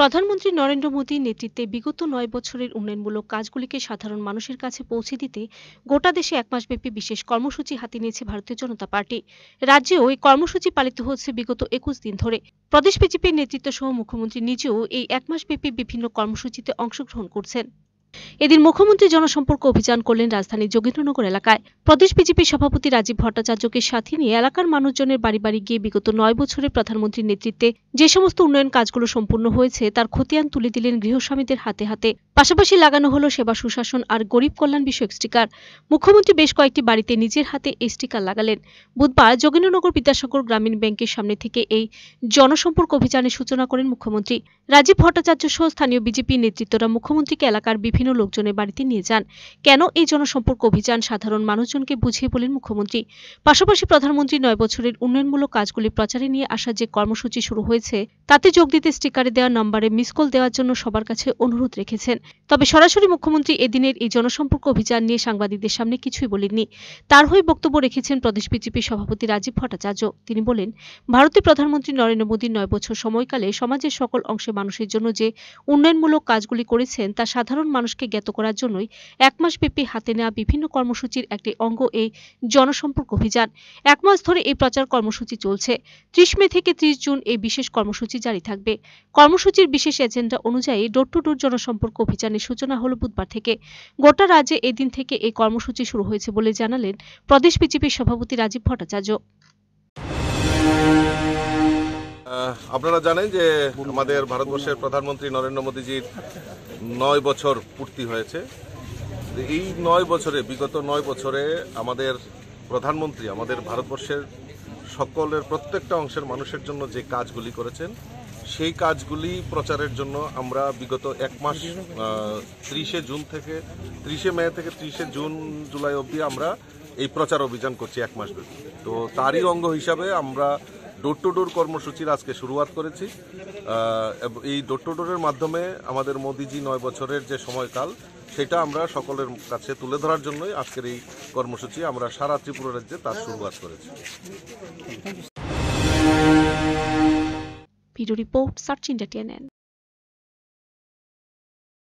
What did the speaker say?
প্রধানমন্ত্রী নরেন্দ্র মোদীর নেতৃত্বে বিগত নয় বছরের উন্নয়নমূলক কাজগুলিকে সাধারণ মানুষের কাছে পৌঁছে দিতে গোটা দেশে এক মাসব্যাপী বিশেষ কর্মসূচি হাতে নিয়েছে ভারতীয় জনতা পার্টি রাজ্যেও এই কর্মসূচি পালিত হচ্ছে বিগত একুশ দিন ধরে প্রদেশ বিজেপির নেতৃত্ব সহ মুখ্যমন্ত্রী নিজেও এই এক মাসব্যাপী বিভিন্ন কর্মসূচিতে অংশগ্রহণ করছেন এদিন মুখ্যমন্ত্রী জনসম্পর্ক অভিযান করলেন রাজধানীর যোগীন্দ্রনগর এলাকায় প্রদেশ বিজেপি সভাপতি রাজীব ভট্টাচার্যকে সাথে নিয়ে এলাকার মানুষজনের বাড়ি বাড়ি গিয়ে বিগত নয় বছরে প্রধানমন্ত্রীর নেতৃত্বে যে সমস্ত উন্নয়ন কাজগুলো সম্পূর্ণ হয়েছে তার খতিয়ান তুলে দিলেন গৃহস্বামীদের হাতে হাতে পাশাপাশি লাগানো হলো সেবা সুশাসন আর গরিব কল্যাণ বিষয়ক স্টিকার মুখ্যমন্ত্রী বেশ কয়েকটি বাড়িতে নিজের হাতে এই স্টিকার লাগালেন বুধবার যোগীন্দ্রনগর বিদ্যাসাগর গ্রামীণ ব্যাংকের সামনে থেকে এই জনসম্পর্ক অভিযানের সূচনা করেন মুখ্যমন্ত্রী রাজীব ভট্টাচার্য সহ স্থানীয় বিজেপি নেতৃত্বরা মুখ্যমন্ত্রীকে এলাকার বিভিন্ন বিভিন্ন লোকজনের বাড়িতে নিয়ে যান কেন এই জনসম্পর্ক অভিযান সাধারণ মানুষজনকে বুঝিয়ে বলেন মুখ্যমন্ত্রী পাশাপাশি প্রধানমন্ত্রী নয় বছরের উন্নয়নমূলক কাজগুলি প্রচারে নিয়ে আসা যে কর্মসূচি শুরু হয়েছে তাতে যোগ দিতে স্টিকারে দেওয়া নম্বরে মিস কল দেওয়ার জন্য সবার কাছে অনুরোধ রেখেছেন তবে সরাসরি মুখ্যমন্ত্রী এদিনের এই জনসম্পর্ক অভিযান নিয়ে সাংবাদিকদের সামনে কিছুই বলেননি তার হয়ে বক্তব্য রেখেছেন প্রদেশ বিজেপি সভাপতি রাজীব ভট্টাচার্য তিনি বলেন ভারতের প্রধানমন্ত্রী নরেন্দ্র মোদীর নয় বছর সময়কালে সমাজের সকল অংশে মানুষের জন্য যে উন্নয়নমূলক কাজগুলি করেছেন তা সাধারণ মানুষ মানুষকে জ্ঞাত করার জন্যই এক মাসব্যাপী হাতে নেওয়া বিভিন্ন কর্মসূচির একটি অঙ্গ এই জনসম্পর্ক অভিযান এক মাস ধরে এই প্রচার কর্মসূচি চলছে ত্রিশ মে থেকে ত্রিশ জুন এই বিশেষ কর্মসূচি জারি থাকবে কর্মসূচির বিশেষ এজেন্ডা অনুযায়ী ডোর টু ডোর জনসম্পর্ক অভিযানের সূচনা হল বুধবার থেকে গোটা রাজ্যে এদিন থেকে এই কর্মসূচি শুরু হয়েছে বলে জানালেন প্রদেশ বিজেপির সভাপতি রাজীব ভট্টাচার্য আপনারা জানেন যে আমাদের ভারতবর্ষের প্রধানমন্ত্রী নরেন্দ্র মোদীজির নয় বছর পূর্তি হয়েছে এই নয় বছরে বিগত নয় বছরে আমাদের প্রধানমন্ত্রী আমাদের ভারতবর্ষের সকলের প্রত্যেকটা অংশের মানুষের জন্য যে কাজগুলি করেছেন সেই কাজগুলি প্রচারের জন্য আমরা বিগত এক মাস ত্রিশে জুন থেকে ত্রিশে মে থেকে ত্রিশে জুন জুলাই অবধি আমরা এই প্রচার অভিযান করছি এক মাস ব্যাপী তো তারই অঙ্গ হিসাবে আমরা ডোর টু ডোর কর্মসূচির আজকে শুরুয়াত করেছি এই ডোর টু ডোরের মাধ্যমে আমাদের মোদিজি নয় বছরের যে সময়কাল সেটা আমরা সকলের কাছে তুলে ধরার জন্যই আজকের এই কর্মসূচি আমরা সারা ত্রিপুরা রাজ্যে তার শুরুয়াত করেছি রিপোর্ট